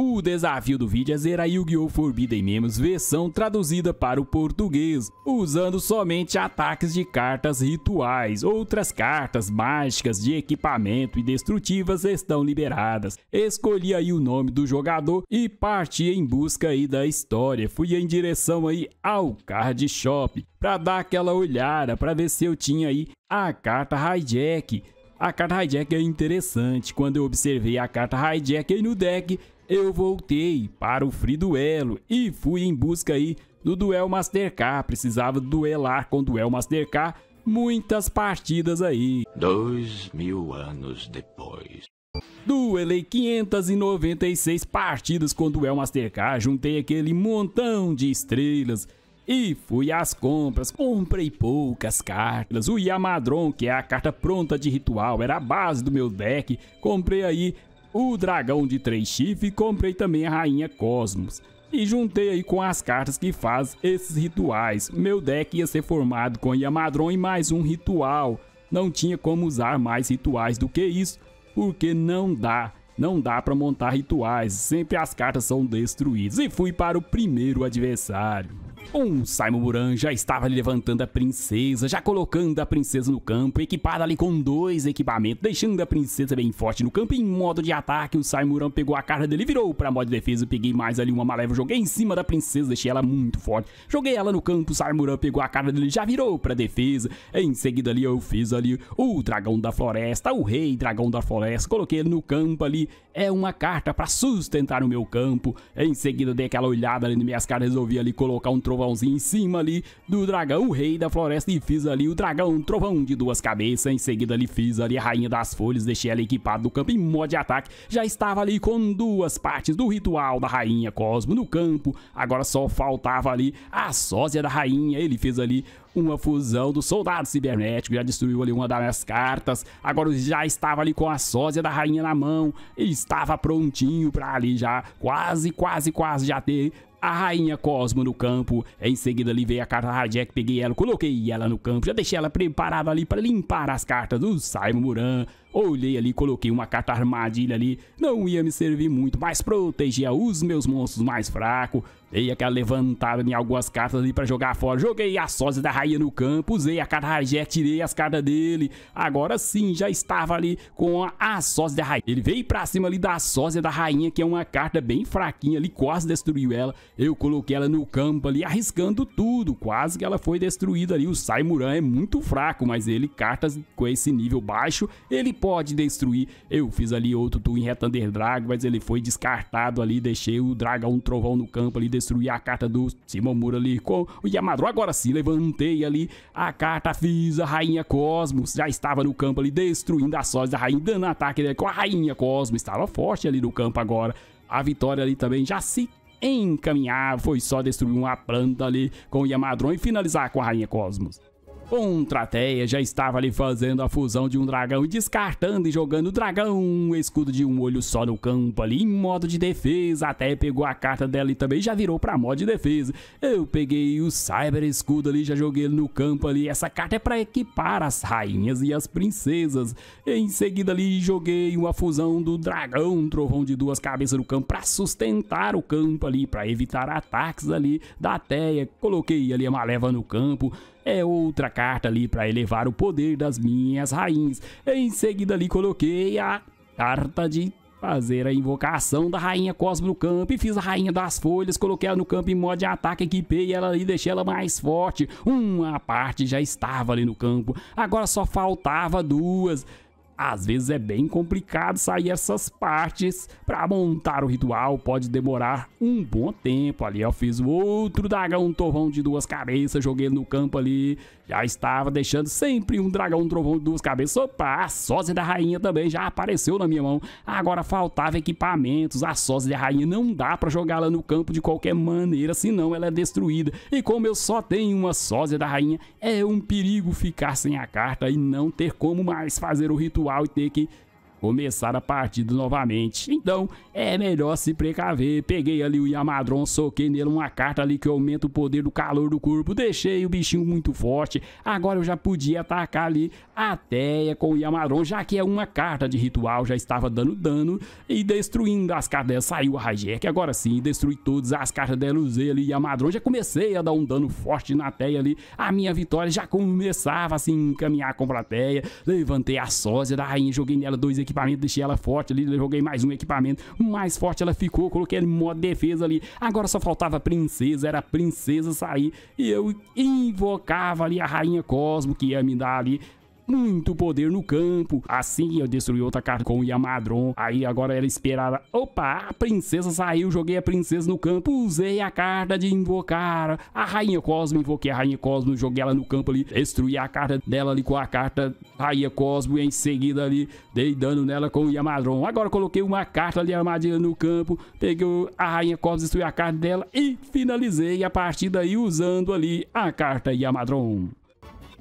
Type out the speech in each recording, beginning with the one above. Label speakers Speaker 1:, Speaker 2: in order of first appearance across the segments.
Speaker 1: O desafio do vídeo é zerar Yu-Gi-Oh! Forbidden Memes versão traduzida para o português, usando somente ataques de cartas rituais. Outras cartas mágicas de equipamento e destrutivas estão liberadas. Escolhi aí o nome do jogador e parti em busca aí da história. Fui em direção aí ao card shop para dar aquela olhada, para ver se eu tinha aí a carta hijack. A carta hijack é interessante. Quando eu observei a carta hijack aí no deck, eu voltei para o Free Duelo e fui em busca aí do Duel Master K. Precisava duelar com o Duel Master K muitas partidas aí. Dois mil anos depois. Duelei 596 partidas com o Duel Master K, juntei aquele montão de estrelas e fui às compras. Comprei poucas cartas. O Yamadron, que é a carta pronta de ritual, era a base do meu deck. Comprei aí o dragão de três chifres e comprei também a rainha Cosmos. E juntei aí com as cartas que faz esses rituais. Meu deck ia ser formado com Yamadron e mais um ritual. Não tinha como usar mais rituais do que isso, porque não dá. Não dá para montar rituais, sempre as cartas são destruídas. E fui para o primeiro adversário. Um Simon Muran já estava ali levantando a princesa, já colocando a princesa no campo, equipada ali com dois equipamentos, deixando a princesa bem forte no campo. Em modo de ataque, o Simon Muran pegou a cara dele, virou para modo de defesa, peguei mais ali uma malévola, joguei em cima da princesa, deixei ela muito forte. Joguei ela no campo, o Simon Muran pegou a cara dele, já virou para defesa. Em seguida ali eu fiz ali o dragão da floresta, o rei dragão da floresta, coloquei ele no campo ali. É uma carta para sustentar o meu campo. Em seguida dei aquela olhada ali nas minhas caras, resolvi ali colocar um trovão trovãozinho em cima ali do dragão, o rei da floresta, e fiz ali o dragão um trovão de duas cabeças. Em seguida ali fiz ali a rainha das folhas, deixei ela equipada do campo em modo de ataque. Já estava ali com duas partes do ritual da rainha Cosmo no campo. Agora só faltava ali a sósia da rainha. Ele fez ali uma fusão do soldado cibernético, já destruiu ali uma das minhas cartas. Agora já estava ali com a sósia da rainha na mão, estava prontinho para ali já quase, quase, quase já ter a rainha Cosmo no campo. Em seguida ali veio a carta Hijack, peguei ela, coloquei ela no campo, já deixei ela preparada ali para limpar as cartas do Simon Moran. Olhei ali, coloquei uma carta armadilha ali, não ia me servir muito, mas protegia os meus monstros mais fracos. Dei aquela levantada em algumas cartas ali para jogar fora. Joguei a sósia da rainha no campo, usei a carta rajé, tirei as cartas dele. Agora sim, já estava ali com a, a sósia da rainha. Ele veio para cima ali da sósia da rainha, que é uma carta bem fraquinha ali, quase destruiu ela. Eu coloquei ela no campo ali, arriscando tudo, quase que ela foi destruída ali. O Saimuran é muito fraco, mas ele, cartas com esse nível baixo, ele pode destruir. Eu fiz ali outro Twin em Thunder mas ele foi descartado ali. Deixei o Dragão um Trovão no campo ali, destruí a carta do Simomura ali com o Yamadro. Agora sim, levantei ali a carta, fiz a Rainha Cosmos. Já estava no campo ali, destruindo as sós da Rainha, dando ataque ali, com a Rainha Cosmos. Estava forte ali no campo agora. A vitória ali também já se encaminhava, foi só destruir uma planta ali com o Yamadron e finalizar com a Rainha Cosmos. Contrateia já estava ali fazendo a fusão de um dragão e descartando e jogando o dragão, escudo de um olho só no campo ali, em modo de defesa, até pegou a carta dela e também já virou pra modo de defesa. Eu peguei o Cyber Escudo ali, já joguei ele no campo ali, essa carta é pra equipar as rainhas e as princesas. Em seguida ali joguei uma fusão do dragão, um trovão de duas cabeças no campo pra sustentar o campo ali, pra evitar ataques ali da Teia, coloquei ali a Maleva no campo, é outra carta ali para elevar o poder das minhas rainhas. Em seguida ali coloquei a carta de fazer a invocação da rainha Cosmo no campo e fiz a rainha das folhas, coloquei ela no campo em modo de ataque, equipei ela e deixei ela mais forte. Uma parte já estava ali no campo, agora só faltava duas. Às vezes é bem complicado sair essas partes para montar o ritual, pode demorar um bom tempo ali. Eu fiz o outro dragão um trovão de duas cabeças, joguei no campo ali, já estava deixando sempre um dragão um trovão de duas cabeças. Opa, a sósia da rainha também já apareceu na minha mão. Agora faltava equipamentos, a sósia da rainha não dá para jogar lá no campo de qualquer maneira, senão ela é destruída. E como eu só tenho uma sósia da rainha, é um perigo ficar sem a carta e não ter como mais fazer o ritual individual e ter que começar a partida novamente. Então, é melhor se precaver. Peguei ali o Yamadron, soquei nele uma carta ali que aumenta o poder do calor do corpo. Deixei o bichinho muito forte. Agora eu já podia atacar ali a Teia com o Yamadron, já que é uma carta de ritual. Já estava dando dano e destruindo as cartas dela. Saiu a Rajek, agora sim, destruí todas as cartas dela. Usei ali o Yamadron. Já comecei a dar um dano forte na Teia ali. A minha vitória já começava assim, encaminhar com a Teia. Levantei a sósia da rainha, joguei nela dois equipamentos equipamento, deixei ela forte ali, joguei mais um equipamento, mais forte ela ficou, coloquei ela em modo defesa ali. Agora só faltava a princesa, era a princesa sair e eu invocava ali a rainha Cosmo que ia me dar ali muito poder no campo. Assim eu destruí outra carta com o Yamadron. Aí agora era esperar. Opa, a princesa saiu, joguei a princesa no campo, usei a carta de invocar. A rainha Cosmo, invoquei a rainha Cosmo, joguei ela no campo ali, destruí a carta dela ali com a carta rainha Cosmo. E em seguida ali, dei dano nela com o Yamadron. Agora coloquei uma carta ali armadilha no campo, peguei a rainha Cosmo, destruí a carta dela e finalizei a partida aí usando ali a carta Yamadron.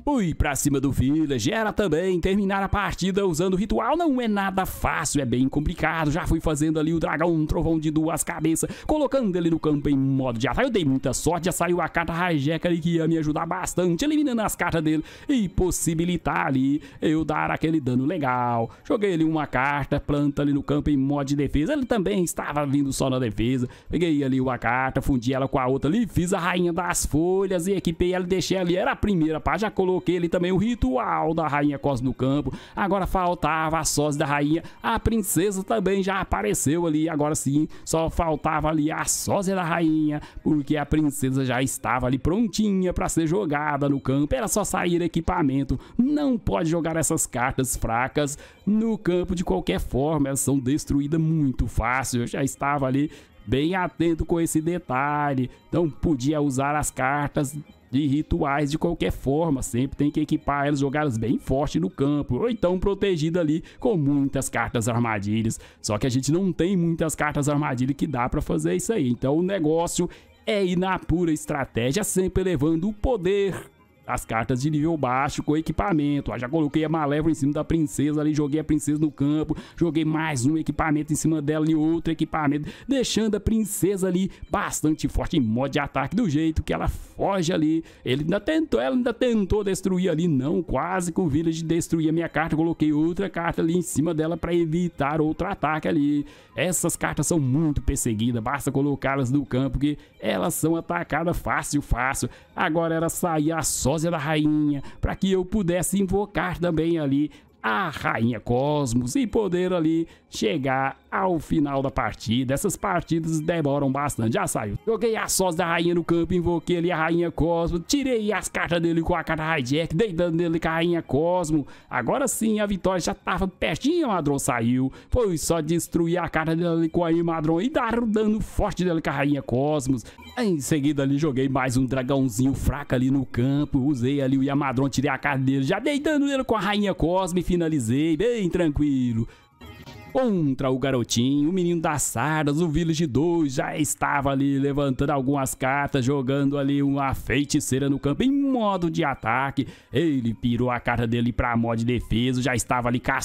Speaker 1: Pui pra cima do Village. Era também terminar a partida usando o ritual. Não é nada fácil, é bem complicado. Já fui fazendo ali o dragão, um trovão de duas cabeças, colocando ele no campo em modo de ataque. Eu dei muita sorte, já saiu a carta Rajeca ali que ia me ajudar bastante, eliminando as cartas dele e possibilitar ali eu dar aquele dano legal. Joguei ali uma carta, planta ali no campo em modo de defesa. Ele também estava vindo só na defesa. Peguei ali uma carta, fundi ela com a outra ali, fiz a rainha das folhas e equipei ela, deixei ali. Era a primeira pá, já colocou coloquei ali também o ritual da rainha Costa no Campo. Agora faltava a sósia da rainha. A princesa também já apareceu ali. Agora sim, só faltava ali a sósia da rainha, porque a princesa já estava ali prontinha para ser jogada no campo. Era só sair equipamento. Não pode jogar essas cartas fracas no campo de qualquer forma. Elas são destruídas muito fácil. Eu já estava ali bem atento com esse detalhe. Então podia usar as cartas de rituais de qualquer forma, sempre tem que equipar elas, jogar elas bem forte no campo, ou então protegida ali com muitas cartas armadilhas. Só que a gente não tem muitas cartas armadilhas que dá para fazer isso aí. Então o negócio é ir na pura estratégia, sempre levando o poder as cartas de nível baixo com equipamento. Ó, já coloquei a Malévola em cima da princesa ali, joguei a princesa no campo, joguei mais um equipamento em cima dela e outro equipamento, deixando a princesa ali bastante forte em modo de ataque, do jeito que ela foge ali. Ele ainda tentou, ela ainda tentou destruir ali, não, quase que o Village a minha carta, coloquei outra carta ali em cima dela para evitar outro ataque ali. Essas cartas são muito perseguidas, basta colocá-las no campo que elas são atacadas fácil, fácil. Agora era sair a só glória da é rainha, para que eu pudesse invocar também ali a rainha Cosmos e poder ali chegar ao final da partida. Essas partidas demoram bastante. Já saiu. Joguei as sós da rainha no campo, invoquei ali a rainha Cosmo. Tirei as cartas dele com a carta hijack, deitando nele com a rainha Cosmo. Agora sim, a vitória já tava pertinho. Madron saiu. Foi só destruir a carta dele com a rainha Madron e dar o um dano forte dele com a rainha Cosmos. Em seguida ali joguei mais um dragãozinho fraco ali no campo. Usei ali o Yamadron, tirei a carta dele, já deitando nele com a rainha Cosmo e finalizei bem tranquilo contra o garotinho, o menino das sardas, o Village 2 já estava ali levantando algumas cartas, jogando ali uma feiticeira no campo em modo de ataque. Ele pirou a carta dele para modo de defesa, já estava ali com a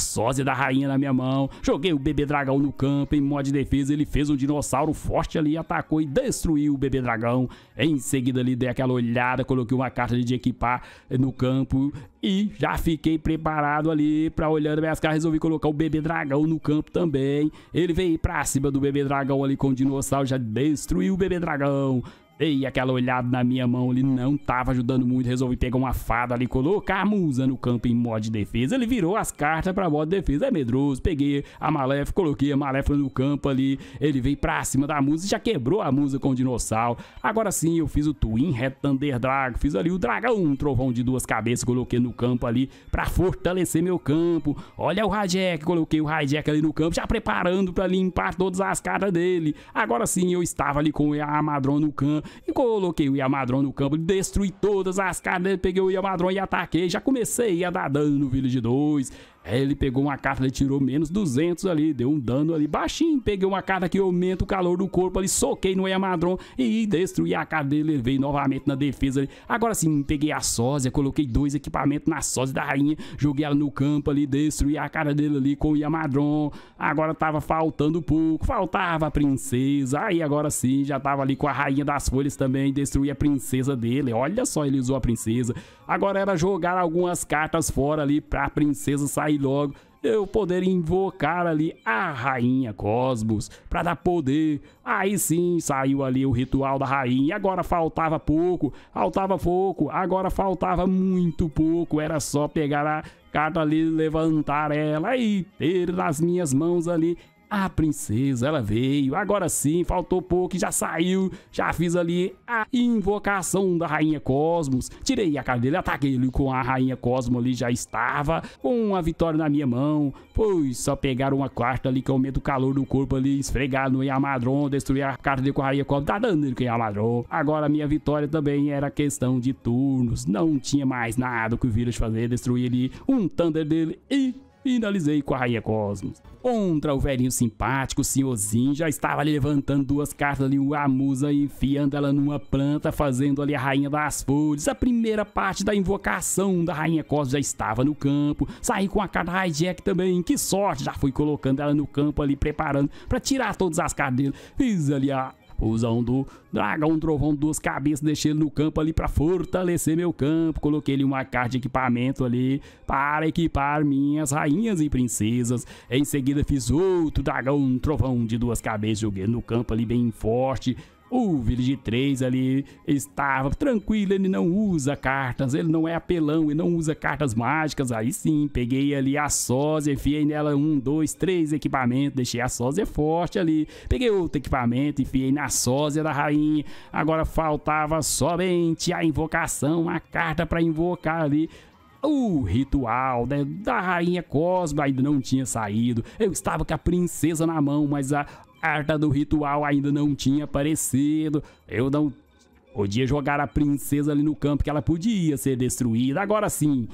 Speaker 1: da rainha na minha mão. Joguei o bebê dragão no campo em modo de defesa, ele fez um dinossauro forte ali, atacou e destruiu o bebê dragão. Em seguida ali dei aquela olhada, coloquei uma carta de equipar no campo e já fiquei preparado ali para olhando minhas cartas, resolvi colocar o bebê dragão no campo campo também. Ele veio pra cima do bebê dragão ali com o dinossauro, já destruiu o bebê dragão. E aquela olhada na minha mão ali não tava ajudando muito. Resolvi pegar uma fada ali, colocar a musa no campo em modo de defesa. Ele virou as cartas pra modo de defesa. É medroso. Peguei a malefa coloquei a malefa no campo ali. Ele veio pra cima da musa e já quebrou a musa com o dinossauro. Agora sim, eu fiz o Twin Red Thunder Drago. Fiz ali o dragão, um trovão de duas cabeças. Coloquei no campo ali pra fortalecer meu campo. Olha o Hijack. Coloquei o Hijack ali no campo, já preparando pra limpar todas as cartas dele. Agora sim, eu estava ali com a Amadron no campo e coloquei o Yamadron no campo, destruí todas as cadeiras peguei o Yamadron e ataquei. Já comecei a dar dano no Village 2. Aí é, ele pegou uma carta, ele tirou menos 200 ali, deu um dano ali baixinho. Peguei uma carta que aumenta o calor do corpo ali, soquei no Yamadron e destruí a carta dele. Levei novamente na defesa ali. Agora sim, peguei a sósia, coloquei dois equipamentos na sósia da rainha, joguei ela no campo ali, destruí a cara dele ali com o Yamadron. Agora tava faltando pouco, faltava a princesa. Aí agora sim, já tava ali com a rainha das folhas também, destruí a princesa dele. Olha só, ele usou a princesa. Agora era jogar algumas cartas fora ali pra princesa sair aí logo eu poder invocar ali a rainha Cosmos para dar poder. Aí sim saiu ali o ritual da rainha. Agora faltava pouco, faltava pouco, agora faltava muito pouco. Era só pegar a carta ali, levantar ela e ter nas minhas mãos ali a princesa, ela veio, agora sim, faltou pouco, já saiu, já fiz ali a invocação da Rainha Cosmos, tirei a cara dele, ataquei ele com a Rainha Cosmos ali, já estava, com a vitória na minha mão, pois só pegar uma quarta ali que aumenta o calor do corpo ali, esfregar no Yamadron, destruir a carta dele com a Rainha Cosmos, tá dando ele com o Yamadron. Agora a minha vitória também era questão de turnos, não tinha mais nada que o vírus fazer, destruir ali um Thunder dele e Finalizei com a Rainha Cosmos. Contra o velhinho simpático, o senhorzinho já estava levantando duas cartas ali, uma musa e enfiando ela numa planta, fazendo ali a Rainha das Folhas. A primeira parte da invocação da Rainha Cosmos já estava no campo. Saí com a carta hijack também, que sorte! Já fui colocando ela no campo ali, preparando para tirar todas as cartas dele. Fiz ali a Usão do dragão trovão, duas cabeças, deixei ele no campo ali para fortalecer meu campo. Coloquei ele uma carta de equipamento ali para equipar minhas rainhas e princesas. Em seguida fiz outro dragão trovão de duas cabeças, joguei no campo ali bem forte o Village 3 ali estava tranquilo, ele não usa cartas, ele não é apelão e não usa cartas mágicas. Aí sim, peguei ali a sósia, enfiei nela um, dois, três equipamentos, deixei a sósia forte ali. Peguei outro equipamento, enfiei na sósia da rainha. Agora faltava somente a invocação, a carta para invocar ali o ritual né, da rainha Cosma ainda não tinha saído. Eu estava com a princesa na mão, mas a, carta do ritual ainda não tinha aparecido. Eu não podia jogar a princesa ali no campo que ela podia ser destruída. Agora sim,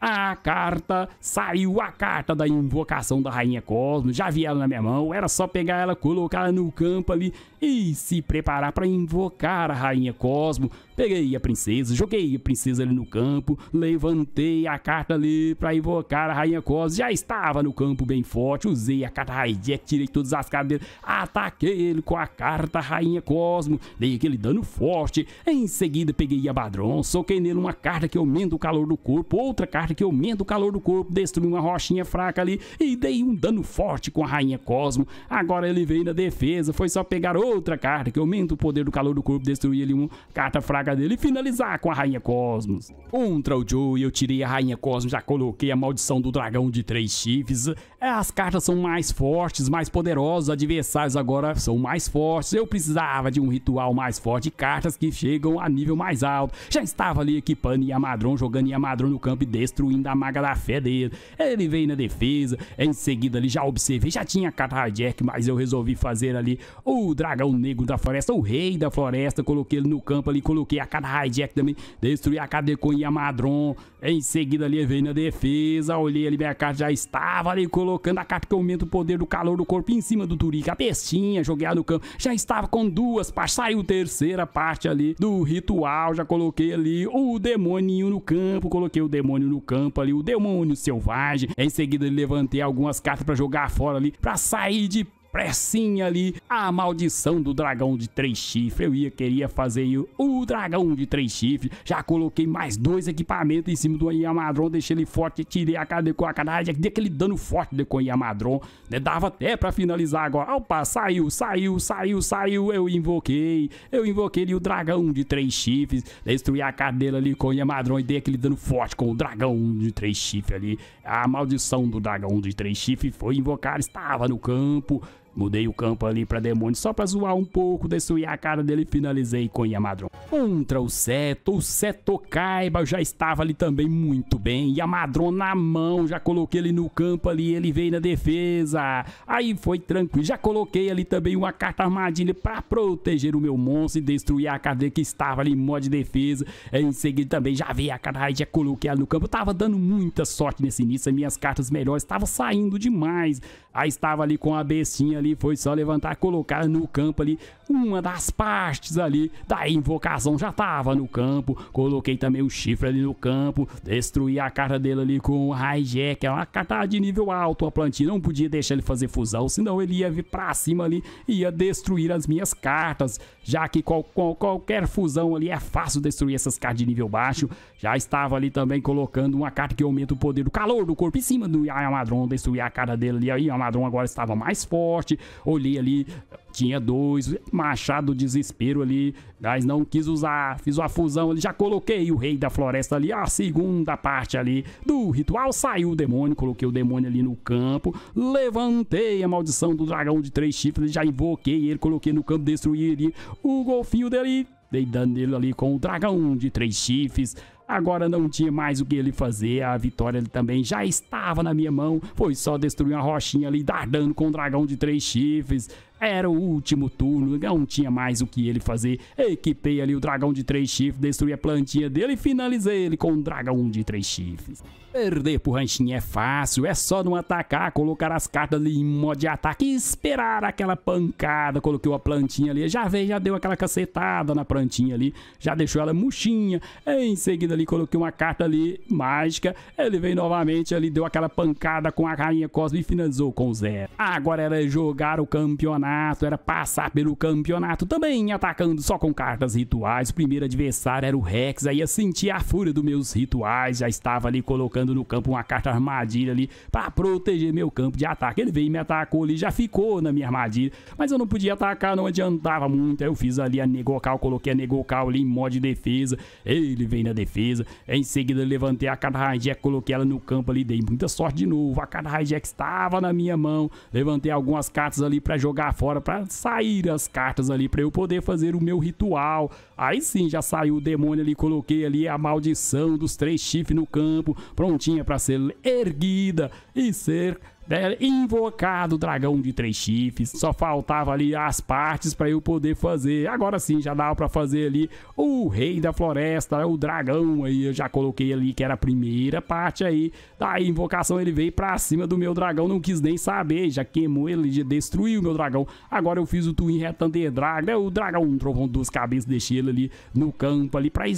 Speaker 1: a carta, saiu a carta da invocação da Rainha Cosmos, já vi ela na minha mão, era só pegar ela, colocar ela no campo ali e se preparar para invocar a Rainha Cosmos. Peguei a princesa, joguei a princesa ali no campo, levantei a carta ali pra invocar a rainha Cos. Já estava no campo bem forte, usei a carta Hijack, tirei todas as cartas dele, ataquei ele com a carta rainha Cosmo, dei aquele dano forte. Em seguida peguei a Badron, soquei nele uma carta que aumenta o calor do corpo, outra carta que aumenta o calor do corpo, destruí uma rochinha fraca ali e dei um dano forte com a rainha Cosmo. Agora ele veio na defesa, foi só pegar outra carta que aumenta o poder do calor do corpo, destruí ali uma carta fraca praga dele e finalizar com a Rainha Cosmos. Contra o Joe, eu tirei a Rainha Cosmos, já coloquei a maldição do dragão de três chifres. É, as cartas são mais fortes, mais poderosas, os adversários agora são mais fortes. Eu precisava de um ritual mais forte cartas que chegam a nível mais alto. Já estava ali equipando Yamadron, jogando Yamadron no campo e destruindo a maga da fé dele. Ele veio na defesa, em seguida ali já observei, já tinha a carta Jack mas eu resolvi fazer ali o dragão negro da floresta, o rei da floresta, coloquei ele no campo ali, coloquei a cada hijack também. Destruí a cada Deconha Madron. Em seguida ali veio na defesa. Olhei ali, minha carta já estava ali colocando a carta que aumenta o poder do calor do corpo em cima do Turica. A bestinha, joguei no campo. Já estava com duas partes. Saiu terceira parte ali do ritual. Já coloquei ali o demoninho no campo. Coloquei o demônio no campo ali, o demônio selvagem. Em seguida levantei algumas cartas para jogar fora ali, para sair de pressinha ali a maldição do dragão de três chifres. Eu ia queria fazer o o dragão de três chifres. Já coloquei mais dois equipamentos em cima do Yamadron, deixei ele forte, tirei a cara com a canagem, dei aquele dano forte de com Yamadron. Né? Dava até para finalizar agora. Opa, saiu, saiu, saiu, saiu. Eu invoquei, eu invoquei ali o dragão de três chifres, destruí a cara dele ali com Yamadron e dei aquele dano forte com o dragão de três chifres ali. A maldição do dragão de três chifres foi invocar, estava no campo. Mudei o campo ali pra demônio só pra zoar um pouco, destruí a cara dele e finalizei com Yamadron. Contra o Seto, o Seto Kaiba já estava ali também muito bem. Yamadron na mão, já coloquei ele no campo ali, ele veio na defesa. Aí foi tranquilo, já coloquei ali também uma carta armadilha pra proteger o meu monstro e destruir a cadeia que estava ali em modo de defesa. Em seguida também já veio a carta, já coloquei ela no campo. Eu tava dando muita sorte nesse início, minhas cartas melhores, estavam saindo demais. Aí estava ali com a bestinha ali ali foi só levantar, colocar no campo ali uma das partes ali da invocação. Já tava no campo, coloquei também o chifre ali no campo, destruí a carta dele ali com o hijack. É uma carta de nível alto, a plantinha. Não podia deixar ele fazer fusão, senão ele ia vir pra cima ali e ia destruir as minhas cartas. Já que qual, qual, qualquer fusão ali é fácil destruir essas cartas de nível baixo. Já estava ali também colocando uma carta que aumenta o poder do calor do corpo em cima do Yamadron, destruir a cara dele ali. Aí, Yamadron agora estava mais forte Olhei ali, tinha dois, machado desespero ali, mas não quis usar, fiz uma fusão ali, já coloquei o rei da floresta ali, a segunda parte ali do ritual, saiu o demônio, coloquei o demônio ali no campo, levantei a maldição do dragão de três chifres, já invoquei ele, coloquei no campo, destruí ele, o golfinho dele, dei dano nele ali com o dragão de três chifres, Agora não tinha mais o que ele fazer, a vitória ele também já estava na minha mão. Foi só destruir uma rochinha ali, dar dano com o um dragão de três chifres. Era o último turno, não tinha mais o que ele fazer. Equipei ali o dragão de três chifres, destruí a plantinha dele e finalizei ele com o um dragão de três chifres. Perder pro ranchinho é fácil, é só não atacar, colocar as cartas ali em modo de ataque e esperar aquela pancada. Coloquei uma plantinha ali, já veio, já deu aquela cacetada na plantinha ali, já deixou ela murchinha. Em seguida ali coloquei uma carta ali mágica, ele veio novamente ali, deu aquela pancada com a rainha Cosme e finalizou com zero. Agora era jogar o campeonato, era passar pelo campeonato também, atacando só com cartas rituais. O primeiro adversário era o Rex, aí eu sentia a fúria dos meus rituais, já estava ali colocando colocando no campo uma carta armadilha ali para proteger meu campo de ataque. Ele veio e me atacou ali, já ficou na minha armadilha, mas eu não podia atacar, não adiantava muito. Aí eu fiz ali a negocal, coloquei a negocal ali em modo de defesa. Ele veio na defesa. Em seguida levantei a carta hijack, coloquei ela no campo ali, dei muita sorte de novo. A carta hijack estava na minha mão. Levantei algumas cartas ali para jogar fora, para sair as cartas ali para eu poder fazer o meu ritual. Aí sim já saiu o demônio ali, coloquei ali a maldição dos três chifres no campo. Pronto, prontinha para ser erguida e ser né, invocado o dragão de três chifres. Só faltava ali as partes para eu poder fazer. Agora sim, já dava para fazer ali o rei da floresta, o dragão aí. Eu já coloquei ali que era a primeira parte aí da invocação. Ele veio para cima do meu dragão, não quis nem saber. Já queimou ele, já destruiu o meu dragão. Agora eu fiz o Twin Retander Drag, né? O dragão, um trovão duas cabeças, deixei ele ali no campo ali para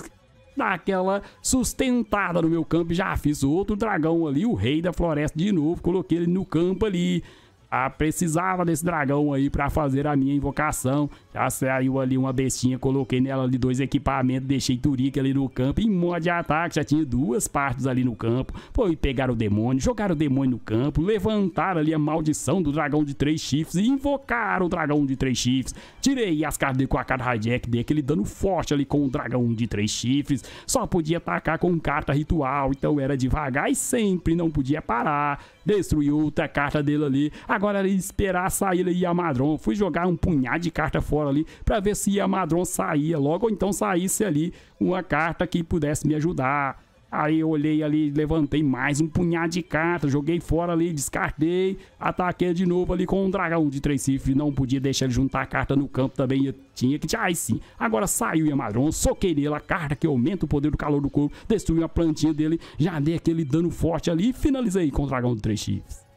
Speaker 1: dar aquela sustentada no meu campo. Já fiz outro dragão ali, o rei da floresta de novo. Coloquei ele no campo ali. Ah, precisava desse dragão aí para fazer a minha invocação. Já tá, saiu ali uma bestinha, coloquei nela ali dois equipamentos, deixei Turica ali no campo. Em modo de ataque, já tinha duas partes ali no campo. Foi pegar o demônio, jogar o demônio no campo, levantar ali a maldição do dragão de três chifres e invocar o dragão de três chifres. Tirei as cartas com a cara hijack, dei aquele dano forte ali com o dragão de três chifres. Só podia atacar com carta ritual, então era devagar e sempre não podia parar. Destruiu outra carta dele ali. Agora era esperar sair ali a Madron. Fui jogar um punhado de carta fora fora ali, para ver se a Madron saía logo, ou então saísse ali uma carta que pudesse me ajudar. Aí eu olhei ali, levantei mais um punhado de cartas, joguei fora ali, descartei, ataquei de novo ali com um dragão de três cifres. Não podia deixar ele juntar a carta no campo também, eu tinha que. Aí sim, agora saiu Yamadron, soquei nele a carta que aumenta o poder do calor do corpo, destruiu a plantinha dele, já dei aquele dano forte ali e finalizei com o dragão de três chifres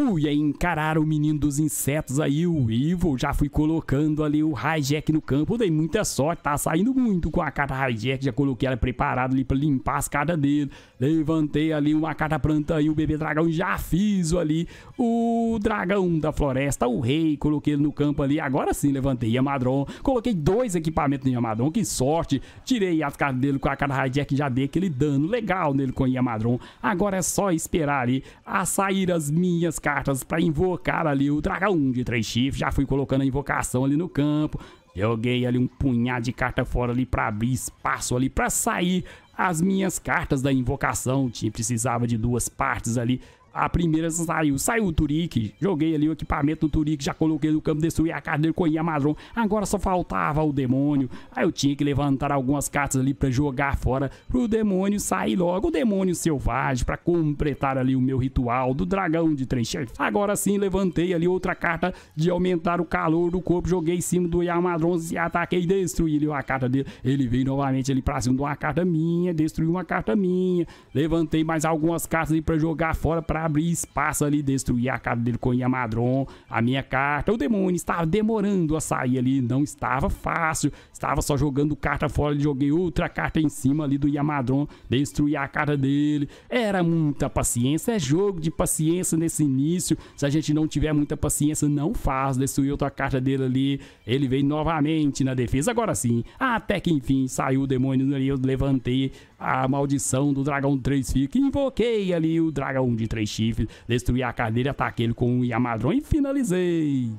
Speaker 1: fui a encarar o menino dos insetos aí, o Evil. Já fui colocando ali o hijack no campo. Dei muita sorte, tá saindo muito com a carta hijack. Já coloquei ela preparada ali pra limpar as cartas dele. Levantei ali uma carta planta aí, o bebê dragão. Já fiz ali o dragão da floresta, o rei. Coloquei ele no campo ali. Agora sim, levantei Yamadron. Coloquei dois equipamentos no Yamadron. Que sorte. Tirei as cartas dele com a carta hijack. Já dei aquele dano legal nele com o Yamadron. Agora é só esperar ali a sair as minhas cartas cartas para invocar ali o dragão de três chifres. Já fui colocando a invocação ali no campo. Joguei ali um punhado de carta fora ali para abrir espaço ali para sair as minhas cartas da invocação. Tinha precisava de duas partes ali a primeira saiu, saiu o Turik Joguei ali o equipamento do Turik já coloquei no campo, destruí a carta dele com Yamazon. Agora só faltava o demônio. Aí eu tinha que levantar algumas cartas ali para jogar fora pro demônio sair logo. O demônio selvagem para completar ali o meu ritual do dragão de três Agora sim levantei ali outra carta de aumentar o calor do corpo. Joguei em cima do Yamazon e ataquei destruí ali a carta dele. Ele veio novamente ali pra cima de uma carta minha, Destruí uma carta minha. Levantei mais algumas cartas ali pra jogar fora pra abrir espaço ali, destruir a casa dele com o Yamadron, a minha carta. O demônio estava demorando a sair ali, não estava fácil, estava só jogando carta fora, joguei outra carta em cima ali do Yamadron, destruir a cara dele. Era muita paciência, é jogo de paciência nesse início. Se a gente não tiver muita paciência, não faz. Destruiu outra carta dele ali, ele veio novamente na defesa, agora sim. Até que enfim saiu o demônio ali, eu levantei a maldição do dragão 3 fica. invoquei ali o dragão de 3 dois chifres, destruí a cadeira, ataquei ele com o Yamadron e finalizei.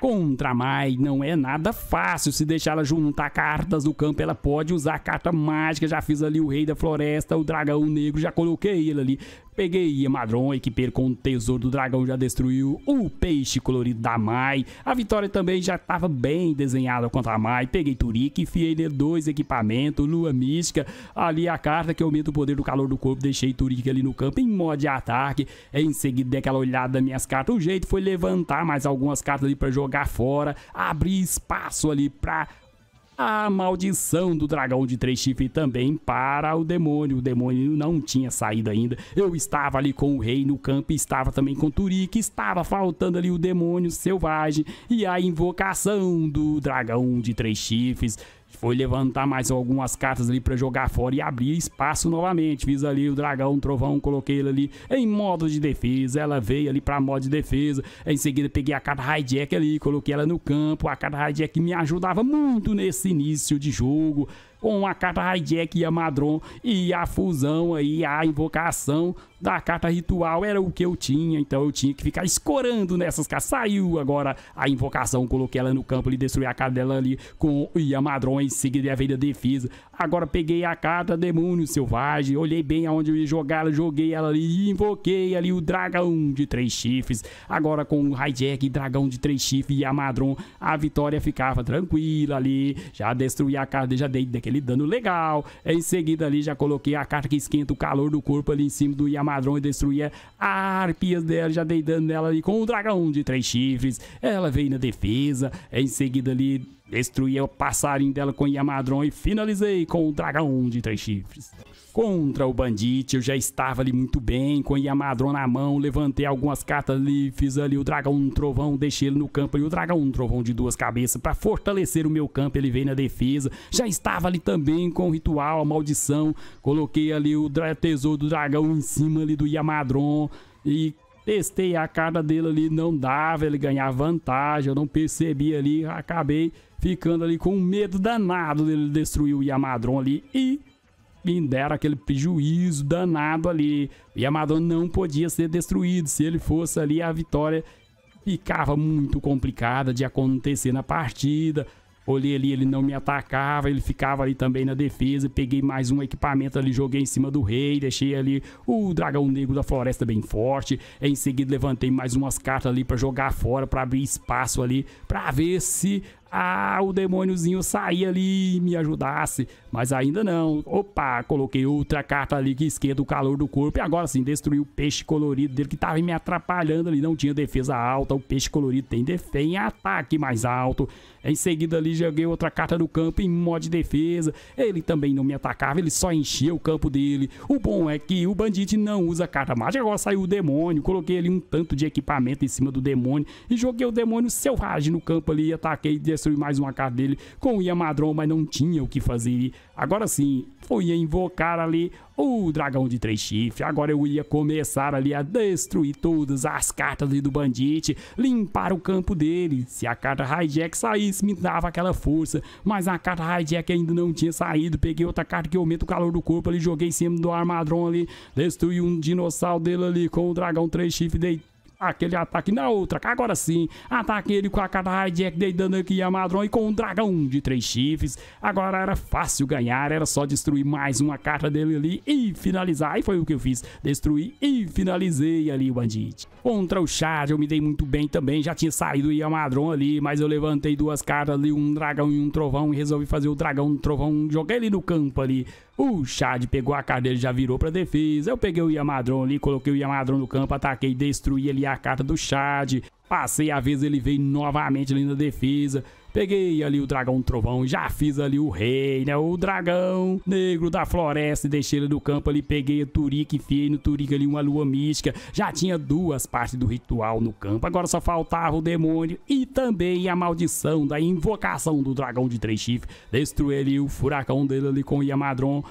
Speaker 1: Contra a Mai não é nada fácil. Se deixar ela juntar cartas do campo, ela pode usar carta mágica. Já fiz ali o Rei da Floresta, o Dragão Negro, já coloquei ele ali. Peguei Madron equipeiro com o tesouro do dragão já destruiu o peixe colorido da Mai. A vitória também já estava bem desenhada contra a Mai. Peguei Turic enfiei nele dois equipamentos, lua mística. Ali a carta que aumenta o poder do calor do corpo. Deixei Turic ali no campo em modo de ataque. Em seguida dei aquela olhada nas minhas cartas. O jeito foi levantar mais algumas cartas ali para jogar fora. Abrir espaço ali para a maldição do dragão de três chifres também para o demônio. O demônio não tinha saído ainda. Eu estava ali com o rei no campo, estava também com o Turique, estava faltando ali o demônio selvagem e a invocação do dragão de três chifres foi levantar mais algumas cartas ali para jogar fora e abrir espaço novamente. Fiz ali o dragão, o trovão, coloquei ele ali em modo de defesa. Ela veio ali para modo de defesa. Em seguida peguei a carta hijack ali, coloquei ela no campo. A carta hijack me ajudava muito nesse início de jogo com a carta Hijack e a Madron e a fusão aí, a invocação da carta ritual era o que eu tinha, então eu tinha que ficar escorando nessas cartas. Saiu agora a invocação, coloquei ela no campo e destruí a carta dela ali com e a Madron em seguida a veio defesa. Agora peguei a carta Demônio Selvagem, olhei bem aonde eu ia jogar ela, joguei ela ali e invoquei ali o dragão de três chifres. Agora com o Hijack, dragão de três chifres e a Madron, a vitória ficava tranquila ali. Já destruí a carta, já dei daquele aquele dano legal. Em seguida ali já coloquei a carta que esquenta o calor do corpo ali em cima do Yamadron e destruía a arpias dela. Já dei dano nela ali com o dragão de três chifres. Ela veio na defesa. Em seguida ali destruía o passarinho dela com o Yamadron e finalizei com o dragão de três chifres contra o bandite, Eu já estava ali muito bem, com Yamadron na mão, levantei algumas cartas ali, fiz ali o Dragão um Trovão, deixei ele no campo ali, o Dragão um Trovão de duas cabeças para fortalecer o meu campo, ele veio na defesa. Já estava ali também com o ritual, a maldição, coloquei ali o Tesouro do Dragão em cima ali do Yamadron e testei a cara dele ali, não dava ele ganhar vantagem, eu não percebi ali, acabei ficando ali com medo danado dele destruir o Yamadron ali e me deram aquele prejuízo danado ali. E Madonna não podia ser destruído. Se ele fosse ali, a vitória ficava muito complicada de acontecer na partida. Olhei ali, ele não me atacava, ele ficava ali também na defesa. Peguei mais um equipamento ali, joguei em cima do rei, deixei ali o dragão negro da floresta bem forte. Em seguida, levantei mais umas cartas ali para jogar fora, para abrir espaço ali, para ver se ah, o demôniozinho sair ali e me ajudasse. Mas ainda não. Opa, coloquei outra carta ali que esquenta o calor do corpo. E agora sim, destruiu o peixe colorido dele que tava me atrapalhando ali. Não tinha defesa alta. O peixe colorido tem defesa em ataque mais alto. Em seguida ali joguei outra carta no campo em modo de defesa. Ele também não me atacava, ele só enchia o campo dele. O bom é que o bandido não usa carta mágica. Agora saiu o demônio. Coloquei ali um tanto de equipamento em cima do demônio. E joguei o demônio selvagem no campo ali. Ataquei e destruir mais uma carta dele com o Yamadron, mas não tinha o que fazer. Agora sim, foi invocar ali o dragão de três chifres. Agora eu ia começar ali a destruir todas as cartas ali do bandite, limpar o campo dele. Se a carta hijack saísse, me dava aquela força. Mas a carta hijack ainda não tinha saído. Peguei outra carta que aumenta o calor do corpo ali, joguei em cima do armadron ali, destruí um dinossauro dele ali com o dragão três chifres deitado Aquele ataque na outra, agora sim. Ataque ele com a cada hijack, deitando aqui a Madron e com um dragão de três chifres. Agora era fácil ganhar, era só destruir mais uma carta dele ali e finalizar. E foi o que eu fiz, destruir e finalizei ali o Bandit. Contra o Chad, eu me dei muito bem também. Já tinha saído o Yamadron ali, mas eu levantei duas cartas ali, um dragão e um trovão, e resolvi fazer o dragão no trovão. Joguei ele no campo ali. O Chad pegou a carta dele, já virou pra defesa. Eu peguei o Yamadron ali, coloquei o Yamadron no campo, ataquei, destruí ali a carta do Chad. Passei a vez, ele veio novamente ali na defesa. Peguei ali o dragão trovão, já fiz ali o rei, né? O dragão negro da floresta, deixei ele do campo ali, peguei a turica, enfiei no turica ali uma lua mística. Já tinha duas partes do ritual no campo, agora só faltava o demônio e também a maldição da invocação do dragão de três chifres. Destruí ali o furacão dele ali com o Yamadron.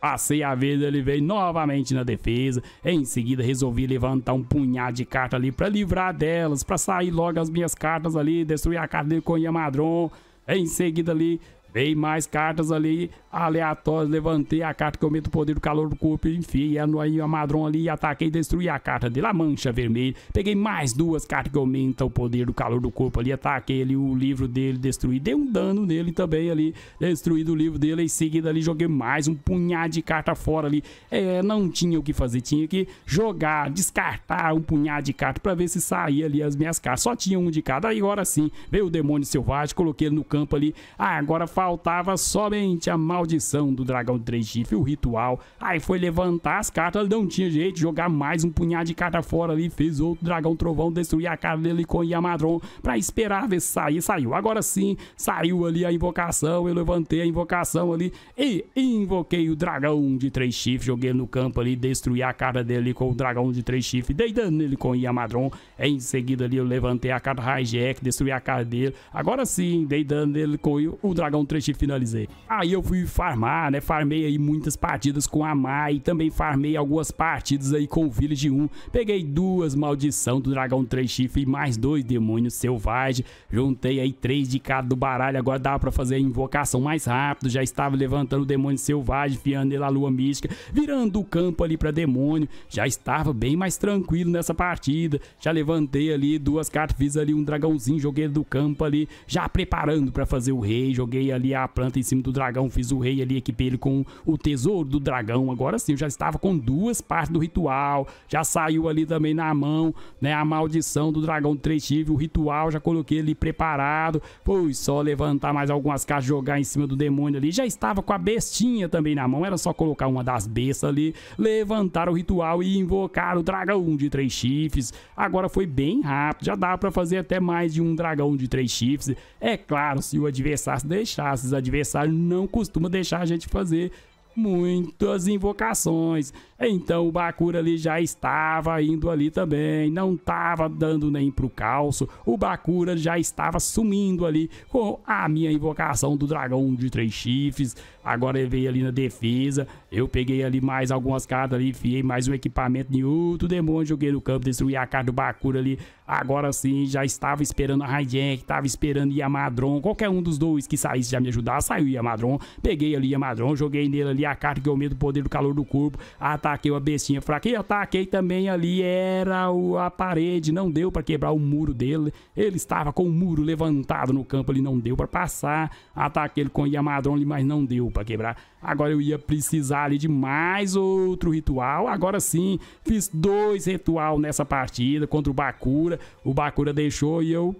Speaker 1: Passei a vez, ele veio novamente na defesa. Em seguida, resolvi levantar um punhado de cartas ali para livrar delas, para sair logo as minhas cartas ali, destruir a carta dele com Yamadron. Em seguida ali, veio mais cartas ali aleatórios, levantei a carta que aumenta o poder do calor do corpo, enfiei a, a madrona ali, ataquei e destruí a carta dele, a mancha vermelha. Peguei mais duas cartas que aumentam o poder do calor do corpo ali, ataquei ali o livro dele, destruí, dei um dano nele também ali, destruí o livro dele, em seguida ali joguei mais um punhado de carta fora ali. É, não tinha o que fazer, tinha que jogar, descartar um punhado de carta para ver se saía ali as minhas cartas. Só tinha um de cada, aí agora sim, veio o demônio selvagem, coloquei ele no campo ali. Ah, agora faltava somente a mal maldição do dragão de três chifres, o ritual. Aí foi levantar as cartas, não tinha jeito, jogar mais um punhado de carta fora ali, fez outro dragão trovão destruir a cara dele com Yamadron pra esperar ver se sair, saiu. Agora sim, saiu ali a invocação, eu levantei a invocação ali e invoquei o dragão de três chifres, joguei no campo ali, destruí a cara dele com o dragão de três chifres, deitando nele com Yamadron. Em seguida ali eu levantei a carta Hijack, destruí a cara dele. Agora sim, dei dano nele com o dragão três chifres, finalizei. Aí eu fui farmar, né? Farmei aí muitas partidas com a Mai, também farmei algumas partidas aí com o Village 1. Peguei duas maldição do Dragão 3 Chifre e mais dois demônios selvagens. Juntei aí três de cada do baralho, agora dá pra fazer a invocação mais rápido. Já estava levantando o demônio selvagem, fiando ele a lua mística, virando o campo ali pra demônio. Já estava bem mais tranquilo nessa partida. Já levantei ali duas cartas, fiz ali um dragãozinho, joguei do campo ali, já preparando pra fazer o rei. Joguei ali a planta em cima do dragão, fiz o rei ali, equipei ele com o tesouro do dragão. Agora sim, eu já estava com duas partes do ritual, já saiu ali também na mão, né? A maldição do dragão de três chifres, o ritual, já coloquei ali preparado. Foi só levantar mais algumas caixas, jogar em cima do demônio ali. Já estava com a bestinha também na mão, era só colocar uma das bestas ali, levantar o ritual e invocar o dragão de três chifres. Agora foi bem rápido, já dá para fazer até mais de um dragão de três chifres. É claro, se o adversário deixasse, os adversários não costuma deixar a gente fazer muitas invocações. Então o Bakura ali já estava indo ali também, não estava dando nem pro calço. O Bakura já estava sumindo ali com a minha invocação do dragão de três chifres. Agora ele veio ali na defesa. Eu peguei ali mais algumas cartas ali, enfiei mais um equipamento em outro demônio, joguei no campo, destruí a carta do Bakura ali. Agora sim, já estava esperando a Hijack, estava esperando Yamadron. Qualquer um dos dois que saísse já me ajudar, saiu Yamadron. Peguei ali Yamadron, joguei nele ali a carta que aumenta é o poder do calor do corpo. tá ataquei a bestinha fraca e ataquei também ali. Era o, a parede, não deu para quebrar o muro dele. Ele estava com o muro levantado no campo ali, não deu para passar. Ataquei ele com o Yamadron ali, mas não deu para quebrar. Agora eu ia precisar ali de mais outro ritual. Agora sim, fiz dois ritual nessa partida contra o Bakura. O Bakura deixou e eu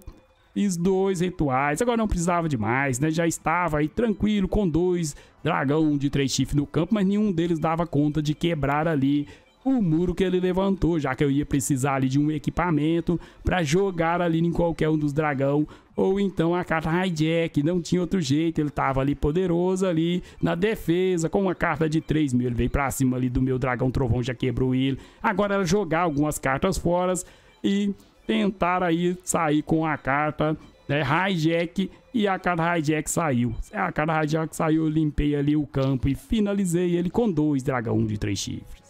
Speaker 1: Fiz dois rituais, agora não precisava de mais, né? Já estava aí tranquilo com dois dragão de três chifres no campo, mas nenhum deles dava conta de quebrar ali o muro que ele levantou, já que eu ia precisar ali de um equipamento para jogar ali em qualquer um dos dragão ou então a carta hijack, não tinha outro jeito, ele tava ali poderoso ali na defesa, com uma carta de 3 mil, ele veio pra cima ali do meu dragão trovão, já quebrou ele, agora era é jogar algumas cartas fora e tentaram aí sair com a carta né, hijack e a cada hijack saiu. É a cada hijack saiu, eu limpei ali o campo e finalizei ele com dois dragão de três chifres.